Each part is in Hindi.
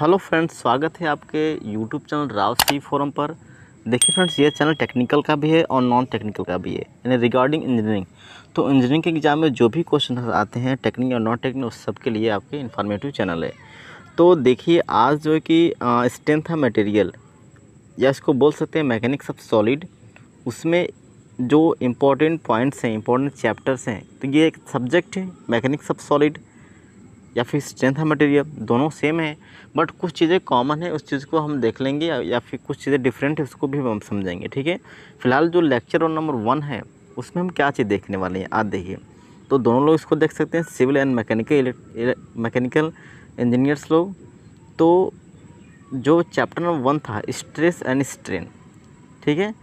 हेलो फ्रेंड्स स्वागत है आपके YouTube channel Rao C forum पर देखिए फ्रेंड्स ये चैनल टेक्निकल का भी है और नॉन टेक्निकल का भी है यानी रिगार्डिंग इंजीनियरिंग तो इंजीनियरिंग के एग्ज़ाम में जो भी क्वेश्चन आते हैं टेक्निक और नॉन टेक्निक उस सब के लिए आपके इन्फॉर्मेटिव चैनल है तो देखिए आज जो है कि स्ट्रेंथ है मटेरियल या इसको बोल सकते हैं मैकेनिक्स ऑफ सॉलिड उसमें जो इम्पोर्टेंट पॉइंट्स हैं इम्पोर्टेंट चैप्टर्स हैं तो ये एक सब्जेक्ट है मैकेनिक्स ऑफ सॉलिड या फिर स्ट्रेंथ है मटेरियल दोनों सेम है बट कुछ चीज़ें कॉमन है उस चीज़ को हम देख लेंगे या फिर कुछ चीज़ें डिफरेंट है उसको भी हम समझेंगे ठीक है फिलहाल जो लेक्चर और नंबर वन है उसमें हम क्या चीज़ देखने वाले हैं आज देखिए तो दोनों लोग इसको देख सकते हैं civil and mechanical mechanical engineers लोग तो जो चैप्टर नंबर वन था स्ट्रेस एंड स्ट्रेन ठीक है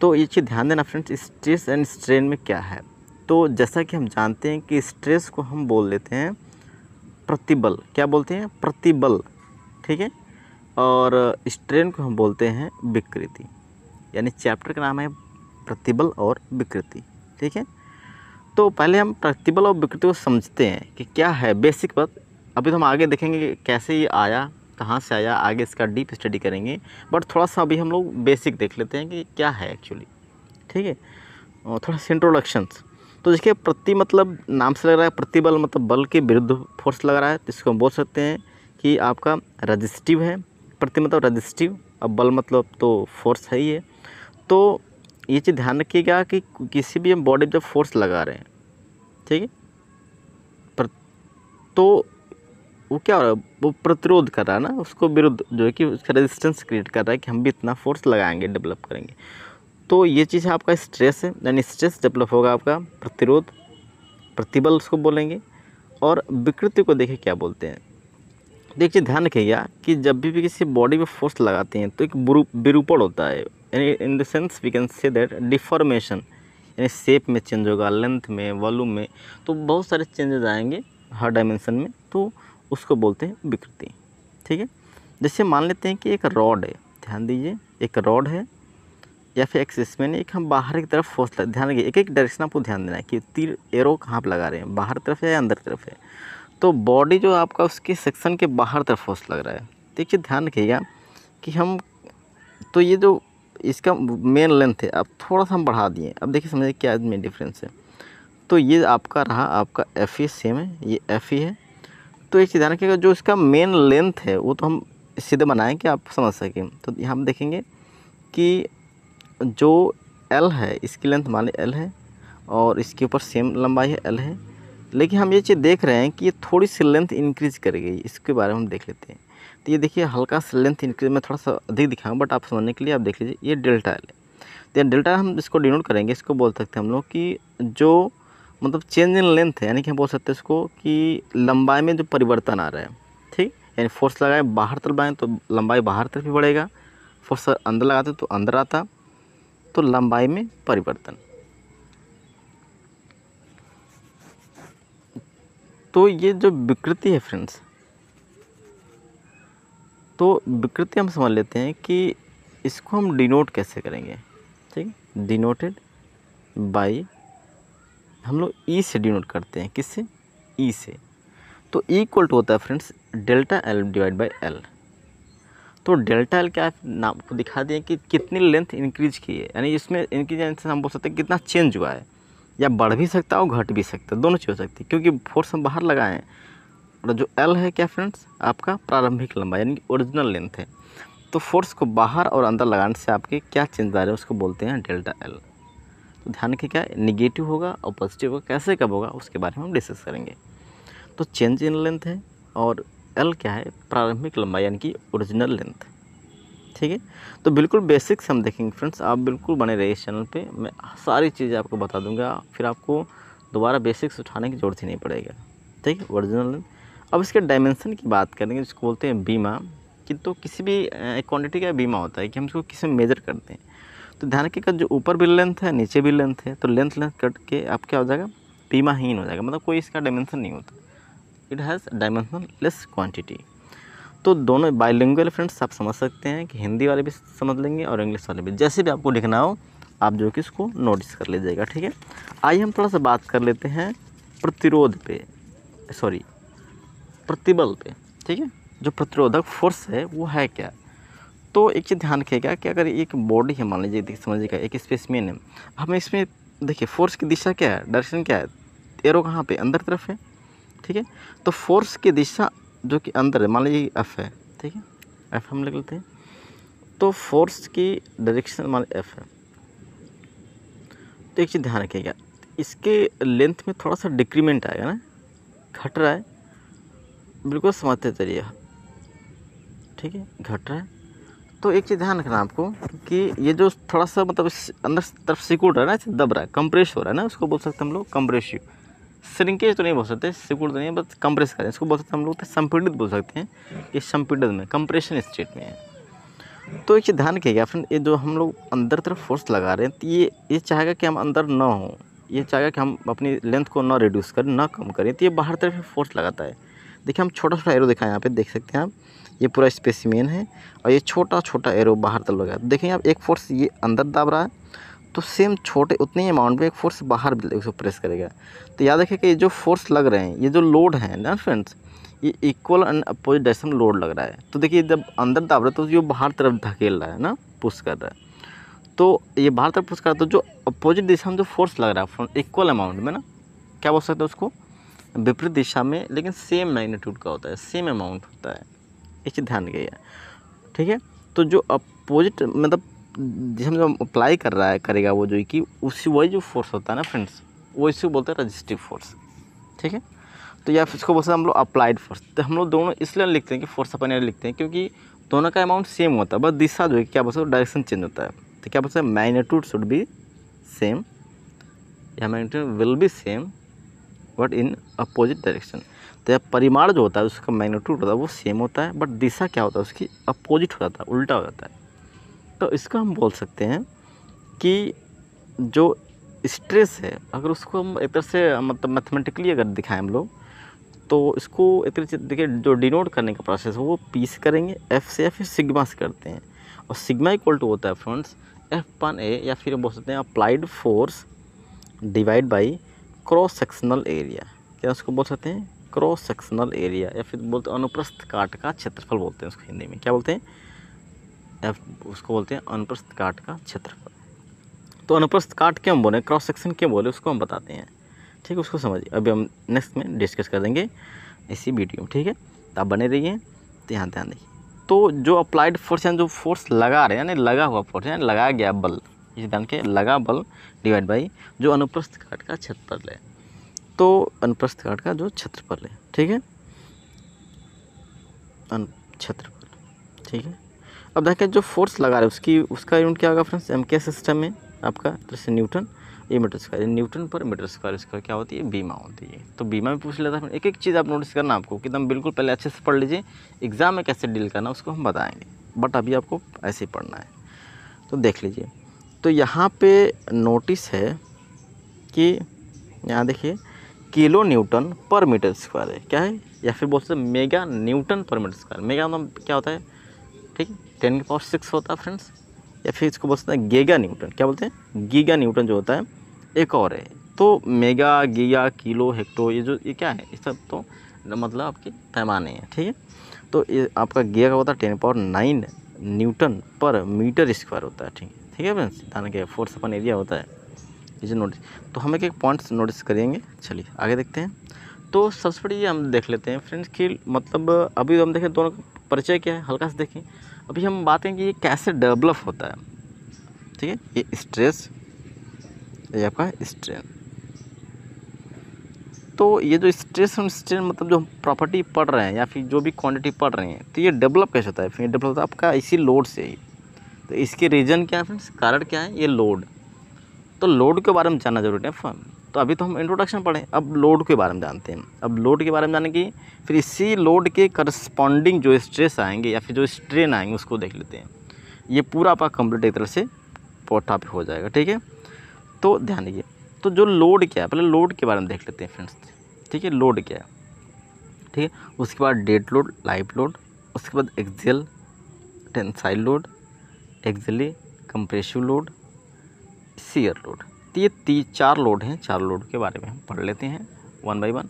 तो ये चीज़ ध्यान देना फ्रेंड्स स्ट्रेस एंड स्ट्रेन में क्या है तो जैसा कि हम जानते हैं कि स्ट्रेस को हम बोल देते हैं प्रतिबल क्या बोलते हैं प्रतिबल ठीक है और इस ट्रेन को हम बोलते हैं विकृति यानी चैप्टर का नाम है प्रतिबल और विकृति ठीक है तो पहले हम प्रतिबल और विकृति को समझते हैं कि क्या है बेसिक बात अभी तो हम आगे देखेंगे कि कैसे ये आया कहाँ से आया आगे इसका डीप स्टडी करेंगे बट थोड़ा सा अभी हम लोग बेसिक देख लेते हैं कि क्या है एक्चुअली ठीक है और थोड़ा सा इंट्रोडक्शंस तो देखिए प्रति मतलब नाम से लग रहा है प्रतिबल मतलब बल के विरुद्ध फोर्स लग रहा है तो इसको हम बोल सकते हैं कि आपका रजिस्टिव है प्रति मतलब रजिस्टिव अब बल मतलब तो फोर्स है ही है तो ये चीज़ ध्यान रखिएगा कि किसी भी हम बॉडी जब फोर्स लगा रहे हैं ठीक है पर तो वो क्या हो रहा है वो प्रतिरोध कर रहा है ना उसको विरुद्ध जो है कि उसका रेजिस्टेंस क्रिएट कर रहा है कि हम भी इतना फोर्स लगाएंगे डेवलप करेंगे तो ये चीज़ है आपका स्ट्रेस है यानी स्ट्रेस डेवलप होगा आपका प्रतिरोध प्रतिबल उसको बोलेंगे और विकृति को देखिए क्या बोलते हैं देखिए ध्यान रखिएगा कि जब भी भी किसी बॉडी में फोर्स लगाते हैं तो एक विरूपण होता है यानी in the sense we can say that deformation यानी शेप में चेंज होगा लेंथ में वॉल्यूम में तो बहुत सारे चेंजेस आएंगे हर डायमेंशन में तो उसको बोलते हैं विकृति ठीक है जैसे मान लेते हैं कि एक रॉड है ध्यान दीजिए एक रॉड है या फिर एक्सिस में एक हम बाहर की तरफ फोर्स ध्यान रखिए एक एक डायरेक्शन आपको ध्यान देना है कि तीर एरो कहाँ पर लगा रहे हैं बाहर तरफ है या अंदर तरफ है तो बॉडी जो आपका उसके सेक्शन के बाहर तरफ फोर्स लग रहा है देखिए ध्यान रखिएगा कि हम तो ये जो इसका मेन लेंथ है अब थोड़ा सा हम बढ़ा दिए अब देखिए समझिए क्या मेन डिफरेंस है तो ये आपका रहा आपका एफ ई सेम है ये एफ ई है तो एक चीज़ ध्यान रखिएगा जो इसका मेन लेंथ है वो तो हम सीधे बनाएँ कि आप समझ सकें तो यहाँ हम देखेंगे कि जो एल है इसकी लेंथ मान ली एल है और इसके ऊपर सेम लंबाई है एल है लेकिन हम ये चीज़ देख रहे हैं कि ये थोड़ी सी लेंथ इंक्रीज कर गई इसके बारे में हम देख लेते हैं तो ये देखिए हल्का सा लेंथ इंक्रीज मैं थोड़ा सा अधिक दिखाऊँ बट आप समझने के लिए आप देख लीजिए ये डेल्टा एल है तो ये डेल्टा हम इसको डिनोट करेंगे इसको बोल सकते हैं हम लोग कि जो मतलब चेंज इन लेंथ है यानी कि हम बोल सकते हैं इसको कि लंबाई में जो परिवर्तन आ रहा है ठीक यानी फोर्स लगाए बाहर तरफ बाएँ तो लंबाई बाहर तरफ ही बढ़ेगा फोर्स अंदर लगाते तो अंदर आता तो लंबाई में परिवर्तन तो ये जो विकृति है फ्रेंड्स तो विकृति हम समझ लेते हैं कि इसको हम डिनोट कैसे करेंगे ठीक डिनोटेड बाई हम लोग ई e से डिनोट करते हैं किससे ई e से तो इक्वल e टू होता है friends delta L divide by L तो डेल्टा एल क्या नाम आपको दिखा दें कि कितनी लेंथ इंक्रीज की है यानी इसमें इंक्रीज से हम बोल सकते हैं कितना चेंज हुआ है या बढ़ भी सकता है और घट भी सकता है दोनों चीज़ हो सकती है क्योंकि फोर्स हम बाहर लगाएँ और जो एल है क्या फ्रेंड्स आपका प्रारंभिक लंबा यानी कि ओरिजिनल लेंथ है तो फोर्स को बाहर और अंदर लगाने से आपके क्या चेंज आ रहे हैं उसको बोलते हैं डेल्टा एल तो ध्यान रखिए क्या निगेटिव होगा और पॉजिटिव होगा कैसे कब होगा उसके बारे में हम डिस्कस करेंगे तो चेंज इन लेंथ है और एल क्या है प्रारंभिक लंबाई यानी कि ओरिजिनल लेंथ ठीक है तो बिल्कुल बेसिक्स हम देखेंगे फ्रेंड्स आप बिल्कुल बने रहिए इस चैनल पे मैं सारी चीज़ें आपको बता दूंगा फिर आपको दोबारा बेसिक्स उठाने की जरूरत ही नहीं पड़ेगा ठीक है ओरिजिनल लेंथ अब इसके डायमेंशन की बात करेंगे जिसको बोलते हैं बीमा कि तो किसी भी क्वान्टिटी का बीमा होता है कि हम इसको किसी में मेजर करते हैं तो ध्यान रखिएगा जो ऊपर भी लेंथ है नीचे भी लेंथ है तो लेंथ लेंथ कट के आप क्या हो जाएगा बीमाहीन हो जाएगा मतलब कोई इसका डायमेंशन नहीं होता it has dimensional less quantity तो दोनों बाइलिंगुअल फ्रेंड्स आप समझ सकते हैं कि हिंदी वाले भी समझ लेंगे और इंग्लिश वाले भी जैसे भी आपको लिखना हो आप जो कि इसको नोटिस कर लीजिएगा ठीक है आइए हम थोड़ा सा बात कर लेते हैं प्रतिरोध पे सॉरी प्रतिबल पे ठीक है जो प्रतिरोधक फोर्स है वो है क्या तो एक चीज़ ध्यान रखिएगा कि अगर एक बॉडी है मान लीजिए समझिएगा एक स्पेसमैन है हमें इसमें देखिए फोर्स की दिशा क्या है डायरेक्शन क्या है एरो कहाँ पे अंदर तरफ है ठीक है तो फोर्स की दिशा जो कि अंदर है मान लीजिए एफ है ठीक है एफ हम लिख लेते हैं तो फोर्स की डायरेक्शन मान एफ है तो एक चीज़ ध्यान रखिएगा इसके लेंथ में थोड़ा सा डिक्रीमेंट आएगा ना घट रहा है बिल्कुल समझते चलिए ठीक है घट रहा है तो एक चीज़ ध्यान रखना आपको कि ये जो थोड़ा सा मतलब अंदर तरफ सिकुड़ रहा है ना दब रहा है कंप्रेस हो रहा है ना उसको बोल सकते हम लोग कंप्रेसिव श्रिंकेज तो नहीं बोल सकते सिकुड़ तो नहीं बस कंप्रेस करें इसको बोल सकते हम लोग तो संपीड़ित बोल सकते हैं कि संपीड़ित में कंप्रेशन स्टेट में है तो एक चीज़ ध्यान किया फ्रेंड ये जो हम लोग अंदर तरफ फोर्स लगा रहे हैं तो ये ये चाहेगा कि हम अंदर ना हो ये चाहेगा कि हम अपनी लेंथ को ना रिड्यूस करें ना कम करें तो ये बाहर तरफ फोर्स लगाता है देखिए हम छोटा छोटा एरो दिखाएं यहाँ पे देख सकते हैं आप ये पूरा स्पेसिमेन है और ये छोटा छोटा एरो बाहर तक लगा देखें आप एक फोर्स ये अंदर दाब रहा है तो सेम छोटे उतने ही अमाउंट में एक फोर्स बाहर भी उसको प्रेस करेगा तो याद रखें कि ये जो फोर्स लग रहे हैं ये जो लोड है ना फ्रेंड्स ये equal and opposite direction load लग रहा है तो देखिए जब अंदर दाब रहा है तो ये बाहर तरफ धकेल रहा है ना पुश कर रहा है तो ये बाहर तरफ पुश कर रहा है तो जो अपोजिट दिशा में जो फोर्स लग रहा है इक्वल अमाउंट में ना क्या बोल सकते हैं उसको विपरीत दिशा में लेकिन सेम मैग्नीट्यूड का होता है सेम अमाउंट होता है ये चीज़ ध्यान गया ठीक है तो जो अपोजिट मतलब जिसमें जो अप्लाई कर रहा है करेगा वो जो कि उसी वही जो फोर्स होता है ना फ्रेंड्स वो इसको बोलते हैं रजिस्टिव फोर्स ठीक है तो या फिर इसको बोलते हैं हम लोग अप्लाइड फोर्स तो हम लोग दोनों इसलिए लिखते हैं कि फोर्स अपन लिखते हैं क्योंकि दोनों का अमाउंट सेम होता है बस दिशा जो है क्या बोलते हैं डायरेक्शन चेंज होता है तो क्या बोलते हैं मैग्नीट्यूड शुड बी सेम या magnitude will be same but in opposite direction तो यह परिमाण जो होता है उसका मैग्नीट्यूड होता है वो सेम होता है बट दिशा क्या होता है उसकी अपोजिट हो जाता है उल्टा हो जाता है तो इसको हम बोल सकते हैं कि जो स्ट्रेस है अगर उसको हम एक तरह से मतलब मैथमेटिकली अगर दिखाएं हम लोग तो इसको एक तरह से देखिए जो डिनोट करने का प्रोसेस है वो पी से करेंगे एफ से या फिर सिग्मा से करते हैं और सिग्मा इक्वल टू होता है फ्रेंड्स एफ पान ए या फिर हम बोल सकते हैं applied force divide by cross sectional area क्या उसको बोल सकते हैं क्रॉस सेक्शनल एरिया या फिर बोलते हैं अनुप्रस्थ काट का क्षेत्रफल बोलते हैं उसको हिंदी में क्या बोलते हैं या उसको बोलते हैं अनुप्रस्थ काट का क्षेत्रफल तो अनुप्रस्थ काट क्यों बोले क्रॉस सेक्शन क्यों बोले उसको हम बताते हैं ठीक है उसको समझिए अभी हम नेक्स्ट में डिस्कस कर देंगे इसी वीडियो में ठीक है तो आप बने रहिए तो यहाँ ध्यान देखिए तो जो अप्लाइड फोर्स यानी जो फोर्स लगा रहे हैं यानी लगा हुआ फोर्स यानी लगाया गया बल इस ध्यान के लगा बल डिवाइड बाई जो अनुप्रस्थ काट का क्षेत्रफल है तो अनुप्रस्थ काट का जो क्षेत्रफल है ठीक है क्षेत्रफल ठीक है अब देखें जो फोर्स लगा रहे उसकी उसका यूनिट क्या होगा फ्रेंड्स एम सिस्टम में आपका जैसे न्यूटन ये मीटर स्क्वायर न्यूटन पर मीटर स्क्वायर इसका क्या होती है बीमा होती है तो बीमा में पूछ लेता है एक एक चीज़ आप नोटिस करना आपको एकदम बिल्कुल पहले अच्छे से पढ़ लीजिए एग्ज़ाम में कैसे डील करना उसको हम बताएंगे बट अभी आपको ऐसे ही पढ़ना है तो देख लीजिए तो यहाँ पे नोटिस है कि यहाँ देखिए किलो न्यूटन पर मीटर स्क्वायर है क्या है या फिर बोलते हैं मेगा न्यूटन पर मीटर स्क्वायर मेगा मतलब क्या होता है ठीक है टेन के पावर सिक्स होता है फ्रेंड्स या फिर इसको बोलते हैं गेगा न्यूटन क्या बोलते हैं गीगा न्यूटन जो होता है एक और है तो मेगा गीगा किलो हेक्टो ये जो ये क्या है ये सब तो मतलब आपके पैमाने हैं ठीक है तो ये आपका गीगा का होता है टेन पावर नाइन न्यूटन पर मीटर स्क्वायर होता है ठीक है ठीक है फ्रेंड्स ध्यान रखिए फोर्स अपन एरिया होता है ये जो नोटिस तो हम एक एक पॉइंट्स नोटिस करेंगे चलिए आगे देखते हैं तो सबसे बड़ी हम देख लेते हैं फ्रेंड्स कि मतलब अभी हम देखें दोनों परिचय क्या है हल्का से देखें अभी हम बात करें कि ये कैसे डेवलप होता है ठीक है ये स्ट्रेस ये आपका स्ट्रेन तो ये जो स्ट्रेस हम स्ट्रेन मतलब जो प्रॉपर्टी पढ़ रहे हैं या फिर जो भी क्वांटिटी पढ़ रहे हैं तो ये डेवलप कैसे होता है फिर डेवलप होता है आपका इसी लोड से ही तो इसके रीज़न क्या है फ्रेंड्स कारण क्या है ये लोड तो लोड के बारे में जानना जरूरी है फन तो अभी तो हम इंट्रोडक्शन पढ़ें अब लोड के बारे में जानते हैं अब लोड के बारे में जाने की फिर इसी लोड के करस्पॉन्डिंग जो स्ट्रेस आएंगे या फिर जो स्ट्रेन आएंगे उसको देख लेते हैं ये पूरा आपका कंप्लीट एक तरह से टॉपिक हो जाएगा ठीक है तो ध्यान दीजिए तो जो लोड क्या है पहले लोड के बारे में देख लेते हैं फ्रेंड्स ठीक है लोड क्या है ठीक है उसके बाद डेट लोड लाइफ लोड उसके बाद axial tensile load axially compressive load shear load तो ये ती चार लोड हैं चार लोड के बारे में हम पढ़ लेते हैं वन बाई वन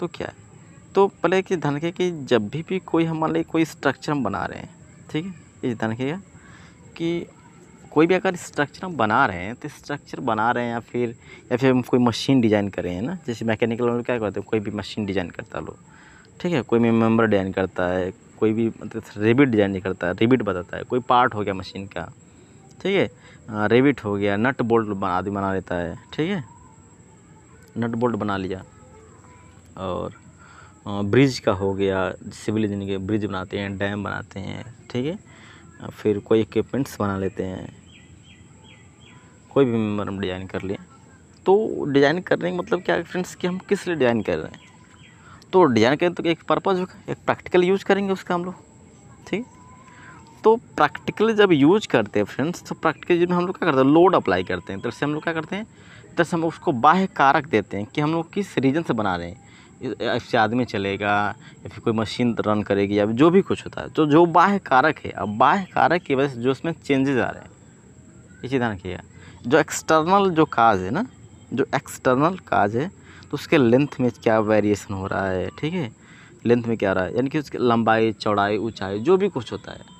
तो क्या है तो पहले कि धनखे की जब भी भी कोई हमारे लिए कोई स्ट्रक्चर हम बना रहे हैं ठीक है इस धनखे का कि कोई भी अगर स्ट्रक्चर हम बना रहे हैं तो स्ट्रक्चर बना रहे हैं या फिर या फिर हम कोई मशीन डिज़ाइन कर रहे हैं ना जैसे मैकेनिकल लोग क्या करते हैं कोई भी मशीन डिज़ाइन करता है लोग ठीक है कोई भी मेम्बर डिज़ाइन करता है कोई भी मतलब रेबिट डिज़ाइन नहीं करता है रेबिट बताता है कोई पार्ट हो गया मशीन का ठीक है रेबिट हो गया नट बोल्ट आदि बना लेता है ठीक है नट बोल्ट बना लिया और ब्रिज का हो गया सिविल इंजीनियर के ब्रिज बनाते हैं डैम बनाते हैं ठीक है फिर कोई इक्विपमेंट्स बना लेते हैं कोई भी मेम्बर हम डिज़ाइन कर लिए तो डिज़ाइन करने का मतलब क्या है फ्रेंड्स कि हम किस लिए डिज़ाइन कर रहे हैं तो डिज़ाइन करें तो एक पर्पज़ होगा एक प्रैक्टिकल यूज़ करेंगे उसका हम लोग ठीक है तो प्रैक्टिकली जब यूज करते हैं फ्रेंड्स तो प्रैक्टिकली जब हम लोग क्या करते हैं लोड अप्लाई करते हैं तो इससे हम लोग क्या करते हैं तो हम उसको बाह्य कारक देते हैं कि हम लोग किस रीजन से बना रहे हैं ऐसे आदमी चलेगा या फिर कोई मशीन रन करेगी या जो भी कुछ होता है तो जो बाह्य कारक है अब बाह्य कारक की वजह से जो उसमें चेंजेज आ रहे हैं इसी ध्यान किया जो एक्सटर्नल जो काज है ना जो एक्सटर्नल काज है तो उसके लेंथ में क्या वेरिएशन हो रहा है ठीक है लेंथ में क्या रहा है यानी कि उसकी लंबाई चौड़ाई ऊंचाई जो भी कुछ होता है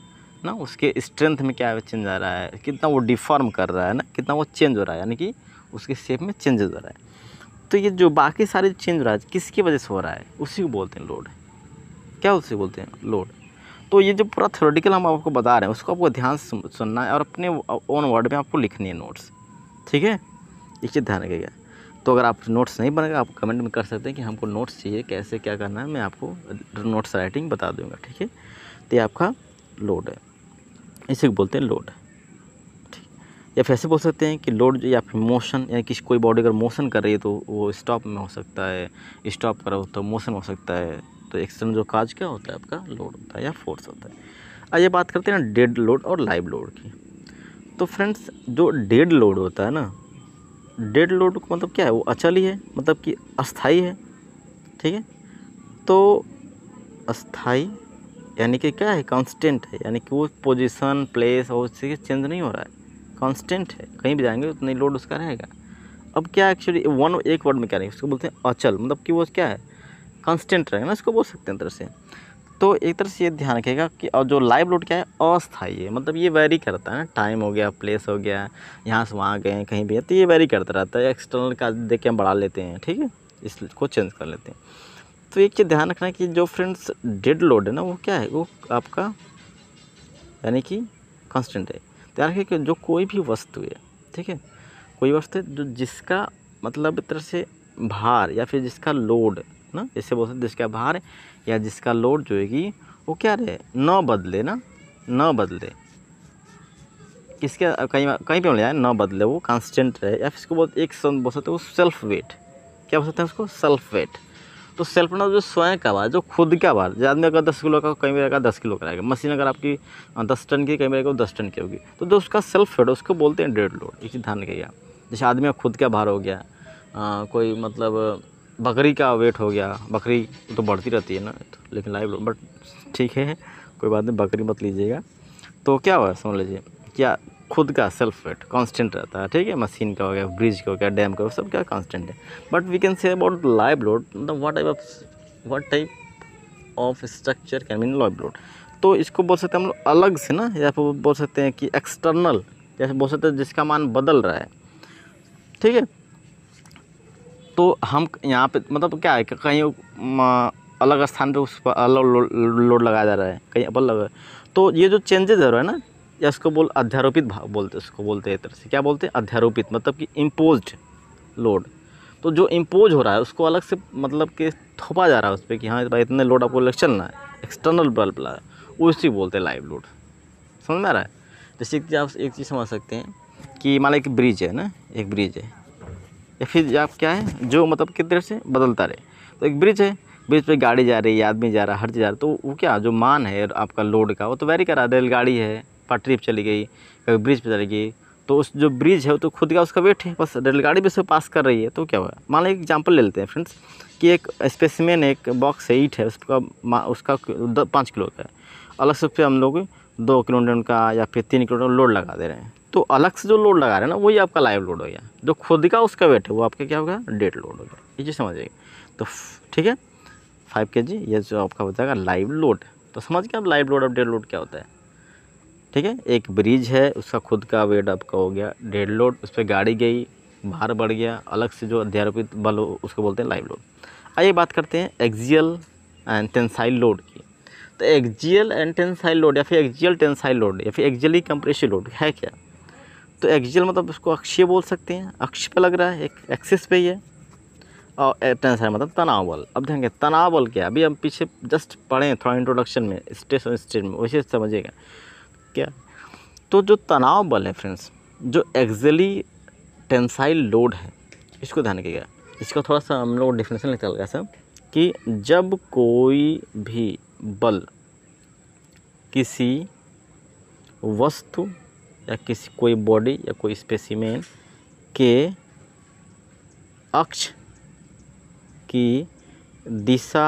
ना उसके स्ट्रेंथ में क्या चेंज आ रहा है कितना वो डिफॉर्म कर रहा है ना कितना वो चेंज हो रहा है यानी कि उसके शेप में चेंजेस हो रहा है तो ये जो बाकी सारे चेंज हो रहा है किसकी वजह से हो रहा है उसी को बोलते हैं लोड क्या उसी बोलते हैं लोड तो ये जो पूरा थ्योरेटिकल हम आपको बता रहे हैं उसको आपको ध्यान से सुनना है और अपने ओन वर्ड में आपको लिखनी है नोट्स ठीक है ये चीज़ ध्यान रखिएगा तो अगर आप नोट्स नहीं बनेगा आप कमेंट में कर सकते हैं कि हमको नोट्स चाहिए कैसे क्या करना है मैं आपको नोट्स राइटिंग बता दूंगा ठीक है तो ये आपका लोड है इसे बोलते हैं लोड ठीक या फिर ऐसे बोल सकते हैं कि लोड या फिर मोशन या किसी कोई बॉडी अगर मोशन कर रही है तो वो स्टॉप में हो सकता है स्टॉप करा हो तो मोशन हो सकता है तो एक्सटर्नल जो काज क्या होता है आपका लोड होता है या फोर्स होता है आइए बात करते हैं ना डेड लोड और लाइव लोड की तो फ्रेंड्स जो डेड लोड होता है ना डेड लोड का मतलब क्या है वो अचल ही है मतलब कि अस्थाई है ठीक है तो अस्थाई यानी कि क्या है कांस्टेंट है यानी कि वो पोजीशन प्लेस और उससे चेंज नहीं हो रहा है कांस्टेंट है कहीं भी जाएंगे उतना ही लोड उसका रहेगा अब क्या एक्चुअली वन एक वर्ड में क्या रहेगा उसको बोलते हैं अचल मतलब कि वो क्या है कांस्टेंट रहेगा ना इसको बोल सकते हैं तरह से तो एक तरह से ये ध्यान रखेगा कि और जो लाइव लोड क्या है अस्थाई है मतलब ये वेरी करता है ना टाइम हो गया प्लेस हो गया यहाँ से वहाँ गए कहीं भी तो ये वेरी करता रहता है एक्सटर्नल का देख के हम बढ़ा लेते हैं ठीक है इसको चेंज कर लेते हैं तो एक चीज़ ध्यान रखना है कि जो फ्रेंड्स डेड लोड है ना वो क्या है वो आपका यानी कि कांस्टेंट है ध्यान रखिए कि जो कोई भी वस्तु है ठीक है कोई वस्तु है जो जिसका मतलब तरह से भार या फिर जिसका लोड ना जैसे बोलते सकते जिसका भार या जिसका लोड जो है वो क्या रहे न बदले ना न बदले किसके कहीं कहीं पे मिल जाए न बदले वो कांस्टेंट रहे या फिर इसको बहुत एक बोल सकते हैं तो वो सेल्फ वेट क्या बोल सकते हैं उसको सेल्फ वेट तो सेल्फ जो स्वयं का भार जो खुद का बार जो आदमी अगर दस किलो का कहीं भी रहेगा दस किलो का रहेगा मशीन अगर आपकी दस टन की कहीं भी रहेगा वो दस टन की होगी तो जो उसका सेल्फ फेड है उसको बोलते हैं डेड लोड इसी धान का जैसे आदमी का खुद का भार हो गया आ, कोई मतलब बकरी का वेट हो गया बकरी तो बढ़ती रहती है ना तो लेकिन लाइव लोड बट ठीक है कोई बात नहीं बकरी मत लीजिएगा तो क्या हुआ समझ लीजिए क्या खुद का सेल्फ वेट कांस्टेंट रहता है ठीक है मशीन का हो गया ब्रिज का हो गया डैम का हो गया सब क्या कांस्टेंट है but we can say about live load मतलब what type of what type of structure can mean live load तो इसको बोल सकते हैं हम लोग अलग से ना या फिर बोल सकते हैं कि एक्सटर्नल जैसे बोल सकते हैं जिसका मान बदल रहा है ठीक है तो हम यहाँ पे मतलब क्या है कहीं अलग स्थान पे उस पर अलग लोड लगाया जा रहा है कहीं अपन तो ये जो चेंजेस हो रहा है ना या इसको बोल अध्यारोपित भाव बोलते हैं इसको बोलते हैं तरह से क्या बोलते हैं अध्यारोपित मतलब कि इम्पोज लोड तो जो इम्पोज हो रहा है उसको अलग से मतलब कि थोपा जा रहा है उस पर कि हाँ भाई इतने लोड आपको लग चलना है एक्सटर्नल बल्ब ला है उसी बोलते हैं लाइव लोड समझ में आ रहा है जैसे कि आप एक चीज़ समझ सकते हैं कि मान एक ब्रिज है ना एक ब्रिज है या फिर आप क्या है जो मतलब किस तरह से बदलता रहे तो एक ब्रिज है ब्रिज पे गाड़ी जा रही है आदमी जा रहा है हर चीज़ जा रहा है तो वो क्या जो मान है आपका लोड का वो तो वेरी कर रहा है रेलगाड़ी है पटरी पर चली गई कभी ब्रिज पर चली गई तो उस जो ब्रिज है वो तो खुद का उसका वेट है बस रेलगाड़ी भी उसको पास कर रही है तो क्या हुआ मान लो एग्जाम्पल ले लेते हैं फ्रेंड्स कि एक स्पेसमैन एक बॉक्स है ईट है उसका उसका पाँच किलो का है अलग से उस पर हम लोग दो किलोमीटर का या फिर तीन किलोमीटर लोड लगा दे रहे हैं तो अलग से जो लोड लगा रहे हैं ना वही आपका लाइव लोड हो गया जो खुद का उसका वेट है वो आपका क्या होगा डेट लोड हो गया ये चीज़ समझिएगा तो ठीक है फाइव के जी ये जो आपका हो जाएगा लाइव लोड तो समझ गए आप लाइव लोड और डेट लोड क्या होता है ठीक है एक ब्रिज है उसका खुद का वेट आपका हो गया डेड लोड उस पर गाड़ी गई भार बढ़ गया अलग से जो अध्यारोपित बल हो उसको बोलते हैं लाइव लोड आइए बात करते हैं एक्जियल एंड टेंसाइल लोड की तो एक्जियल एंड टेंसाइल लोड या फिर एक्जियल टेंसाइल लोड या फिर एक्जियली कंप्रेसिव लोड है क्या तो एक्जियल मतलब उसको अक्षीय बोल सकते हैं अक्ष पे लग रहा है एक एक्सिस पे ही है और टेंसाइल मतलब तनाव बल अब देखेंगे तनाव बल क्या अभी हम पीछे जस्ट पढ़ें थोड़ा इंट्रोडक्शन में स्टेशन स्टेट में वैसे समझिएगा क्या तो जो तनाव बल है फ्रेंड्स जो एक्जली टेंसाइल लोड है इसको ध्यान रखिएगा इसका थोड़ा सा हम लोग डिफिनेशन लिखते गया सर कि जब कोई भी बल किसी वस्तु या किसी कोई बॉडी या कोई स्पेसिमेन के अक्ष की दिशा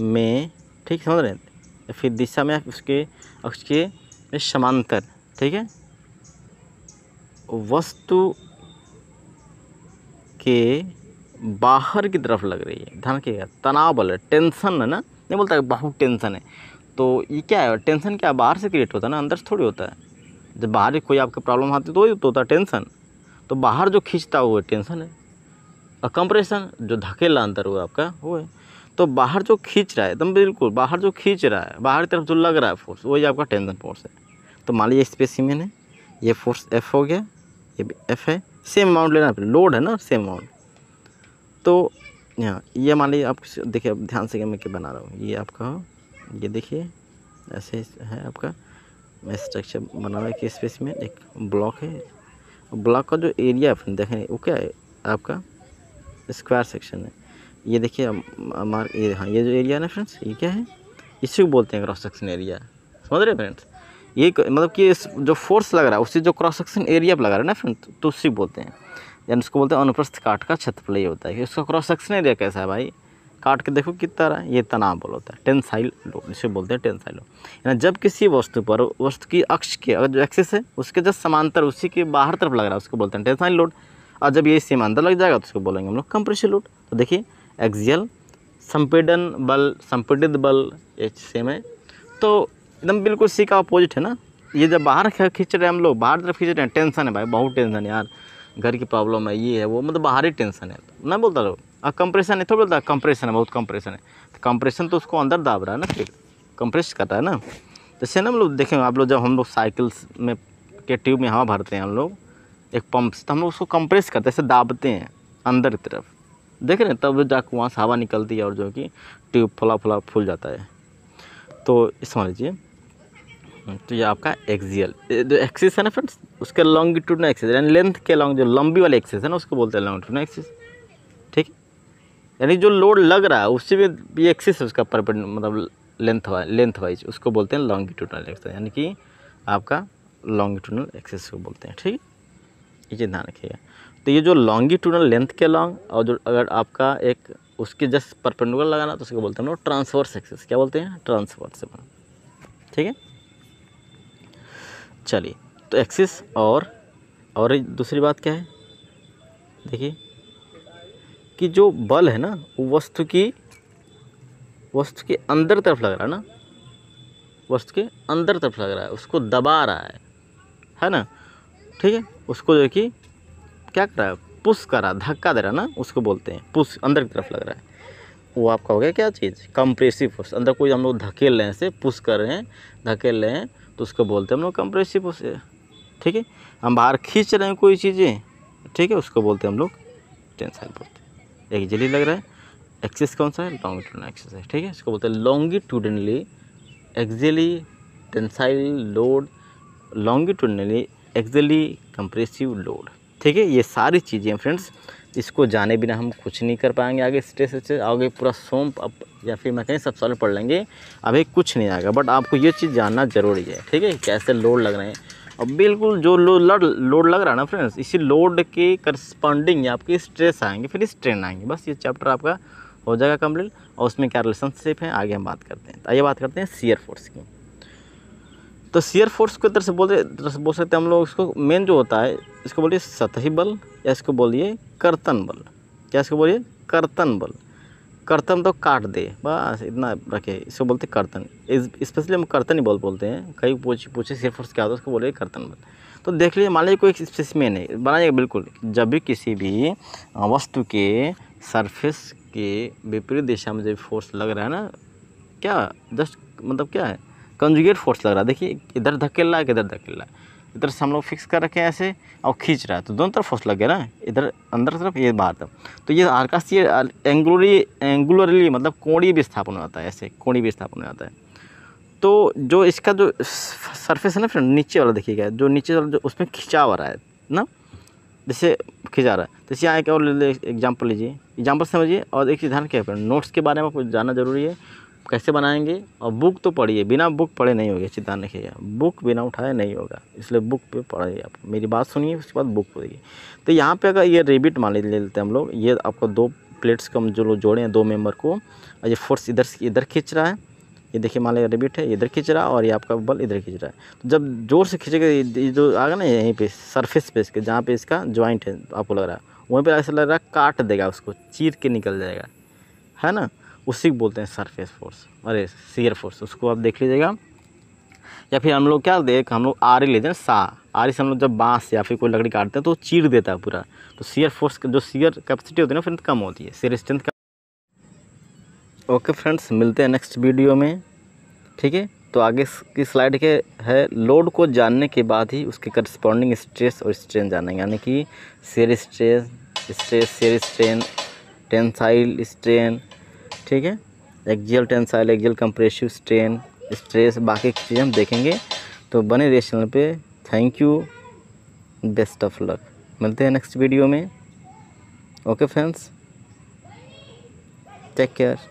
में ठीक समझ रहे हैं फिर दिशा में उसके अक्ष के में समांतर ठीक है वस्तु के बाहर की तरफ लग रही है ध्यान रखिएगा तनाव बल टेंशन है ना नहीं बोलता बहुत टेंशन है तो ये क्या है टेंशन क्या बाहर से क्रिएट होता है ना अंदर से थोड़ी होता है जब बाहर कोई आपका प्रॉब्लम आती है तो वही तो होता है टेंशन तो बाहर जो खींचता हुआ टेंशन है और कंप्रेशन जो धकेला अंदर हुआ आपका वो है तो बाहर जो खींच रहा है एकदम बिल्कुल बाहर जो खींच रहा है बाहर की तरफ जो लग रहा है फोर्स वही आपका टेंशन फोर्स है तो मान लीजिए स्पेसिमेन है ये फोर्स एफ हो गया ये भी एफ है सेम अमाउंट लेना लोड है ना सेम अमाउंट तो यहाँ ये मान लीजिए आप देखिए अब ध्यान से क्या मैं क्या बना रहा हूँ ये आपका ये देखिए ऐसे है आपका मैं स्ट्रक्चर बना रहा है स्पेस में एक ब्लॉक है ब्लॉक का जो एरिया है देखें वो क्या है आपका स्क्वायर सेक्शन है ये देखिए मार ये हाँ ये जो एरिया है ना फ्रेंड्स ये क्या है इसी को बोलते हैं क्रॉस सेक्शन एरिया समझ रहे फ्रेंड्स ये मतलब कि जो फोर्स लग रहा है उससे जो क्रॉस सेक्शन एरिया लगा रहा है ना फ्रेंड्स तो उसी बोलते हैं यानी उसको बोलते हैं अनुप्रस्थ काट का छतफल ये होता है उसका क्रॉस सेक्शन एरिया कैसा है भाई काट के देखो कितना रहा है ये तनाव बोल होता है टेंसाइल लोड इसे बोलते हैं टेंसाइल लोड यानी जब किसी वस्तु पर वस्तु की अक्ष के अगर जो एक्सेस है उसके जब समांतर उसी के बाहर तरफ लग रहा है उसको बोलते हैं टेंसाइल लोड और जब ये सीमांतर लग जाएगा तो उसको बोलेंगे हम लोग कंप्रेशन लोड तो देखिए एक्सियल संपीडन बल संपीडित बल ये सेम है तो एकदम बिल्कुल सी का अपोजिट है ना ये जब बाहर खींच रहे हैं हम लोग बाहर तरफ खींच रहे हैं टेंशन है भाई बहुत टेंशन है यार घर की प्रॉब्लम है ये है वो मतलब बाहरी टेंशन है ना बोलता रहो अब कंप्रेशन है थोड़ा बोलता कंप्रेशन है बहुत कंप्रेशन है तो कंप्रेशन तो उसको अंदर दाब रहा है ना फिर कंप्रेस कर रहा है ना जैसे ना हम लोग देखें आप लोग जब हम लोग साइकिल्स में के ट्यूब में हवा भरते हैं हम लोग एक पंप से तो हम लोग उसको कंप्रेस करते हैं ऐसे दाबते हैं अंदर की तरफ देख रहे हैं तब जा वहाँ से हवा निकलती है और जो कि ट्यूब फला फला फूल जाता है तो समझ लीजिए तो ये आपका एक्सियल जो एक्सिस है ना फ्रेंड्स उसके लॉन्गिट्यूडनल एक्सिस यानी लेंथ के लॉन्ग जो लंबी वाले एक्सिस है ना उसको बोलते हैं लॉन्गिट्यूडनल एक्सिस ठीक यानी जो लोड लग रहा है उससे भी ये एक्सिस है उसका पर मतलब लेंथ लेंथ वाइज उसको बोलते हैं लॉन्गिट्यूडनल एक्सिस यानी कि आपका लॉन्गिट्यूडनल एक्सिस को बोलते हैं ठीक ये ध्यान रखिएगा तो ये जो लॉन्गिट्यूडल लेंथ के लॉन्ग और जो अगर आपका एक उसके जस्ट परपेंडिकुलर लगाना तो उसको बोलते हैं हम लोग ट्रांसवर्स एक्सेस क्या बोलते हैं ट्रांसफर्स ठीक है चलिए तो एक्सिस और और दूसरी बात क्या है देखिए कि जो बल है ना वो वस्तु की वस्तु के अंदर तरफ लग रहा है ना वस्तु के अंदर तरफ लग रहा है उसको दबा रहा है है ना ठीक है उसको जो है कि क्या कर रहा है पुश कर रहा धक्का दे रहा ना उसको बोलते हैं पुश अंदर की तरफ लग रहा है वो आपका हो गया क्या चीज़ कंप्रेसिव फोर्स अंदर कोई हम लोग धकेल रहे हैं से पुश कर रहे हैं धकेल रहे हैं तो उसको बोलते हैं हम लोग कंप्रेसिव फोर्स ठीक है हम बाहर खींच रहे हैं कोई चीज़ें ठीक है उसको बोलते हैं हम लोग टेंसाइल बोलते एक जली लग रहा है एक्सेस कौन सा है लॉन्गिट्यूडन एक्सेस है ठीक है इसको बोलते हैं longitudinally axially tensile load longitudinally axially compressive load ठीक है ये सारी चीज़ें फ्रेंड्स इसको जाने बिना हम कुछ नहीं कर पाएंगे आगे स्ट्रेस से आगे पूरा सोम्प अप या फिर मैं कहीं सब सॉल्व पढ़ लेंगे अभी कुछ नहीं आएगा बट आपको ये चीज़ जानना ज़रूरी है ठीक है कैसे लोड लग रहे हैं और बिल्कुल जो लोड लोड लग रहा है ना फ्रेंड्स इसी लोड के करस्पॉन्डिंग आपके स्ट्रेस आएंगे फिर स्ट्रेन आएंगे बस ये चैप्टर आपका हो जाएगा कम्प्लीट और उसमें क्या रिलेशनशिप है आगे हम बात करते हैं तो आइए बात करते हैं सीयर फोर्स की तो सीयर फोर्स की तरह से बोलते बोल सकते हैं हम लोग इसको मेन जो होता है इसको बोलिए सतही बल या इसको बोलिए कर्तन बल क्या इसको बोलिए कर्तन बल कर्तन तो काट दे बस इतना रखे इसको बोलते कर्तन स्पेशली हम कर्तन ही बल बोलते हैं कई पूछ पूछे सिर्फ फोर्स क्या होता है उसको बोलिए कर्तन बल तो देख लीजिए मान लीजिए कोई स्पेसिमेन है बनाइएगा बिल्कुल जब भी किसी भी वस्तु के सरफेस के विपरीत दिशा में जब फोर्स लग रहा है ना क्या जस्ट मतलब क्या है कंजुगेट फोर्स लग रहा है देखिए इधर धकेल रहा है किधर धकेल रहा है इधर से हम लोग फिक्स कर रखे हैं ऐसे और खींच रहा है तो दोनों तरफ फोर्स लग गया ना इधर अंदर तरफ ये बाहर तरफ तो ये आकाश ये एंगुलरी एंगुलरली मतलब कोणी विस्थापन हो जाता है ऐसे कोणी विस्थापन हो जाता है तो जो इसका जो सरफेस है ना फ्रेंड नीचे वाला देखिएगा जो नीचे वाला जो उसमें खिंचाव आ रहा है ना जैसे खिंचा रहा है जैसे तो यहाँ एक और एग्जाम्पल लीजिए एग्जाम्पल समझिए और एक ध्यान क्या है नोट्स के बारे में कुछ जानना जरूरी है कैसे बनाएंगे और बुक तो पढ़िए बिना बुक पढ़े नहीं होगी चिंता नहीं रखिएगा बुक बिना उठाए नहीं होगा इसलिए बुक पे पढ़िए आप मेरी बात सुनिए उसके बाद बुक पढ़िए तो यहाँ पे अगर ये रेबिट मान ले लेते हैं हम लोग ये आपको दो प्लेट्स को हम जो लोग जोड़े हैं दो मेम्बर को और ये फोर्स इधर से इधर खींच रहा है ये देखिए मान लिया रेबिट है इधर खींच रहा है और ये आपका बल इधर खींच रहा है तो जब जोर से खींचेगा ये जो आगे ना यहीं पर सर्फेस पे इसके जहाँ पर इसका ज्वाइंट है आपको लग रहा है वहीं पर ऐसा लग रहा है काट देगा उसको चीर के निकल जाएगा है ना उसी को बोलते हैं सरफेस फोर्स अरे सीयर फोर्स उसको आप देख लीजिएगा या फिर हम लोग क्या देख हम लोग आरी लेते हैं सा आरी से हम लोग जब बांस या फिर कोई लकड़ी काटते हैं तो चीर देता है पूरा तो सीयर फोर्स जो सीयर कैपेसिटी होती है ना फिर कम होती है सीयर स्ट्रेंथ कम ओके फ्रेंड्स मिलते हैं नेक्स्ट वीडियो में ठीक है तो आगे की स्लाइड के है लोड को जानने के बाद ही उसके करस्पॉन्डिंग स्ट्रेस और स्ट्रेन जानेंगे यानी कि shear stress stress shear strain tensile strain ठीक है axial tensile axial compressive strain stress बाकी चीज़ें हम देखेंगे तो बने रहिए चैनल पे thank you best of luck मिलते हैं नेक्स्ट वीडियो में ओके फ्रेंड्स टेक केयर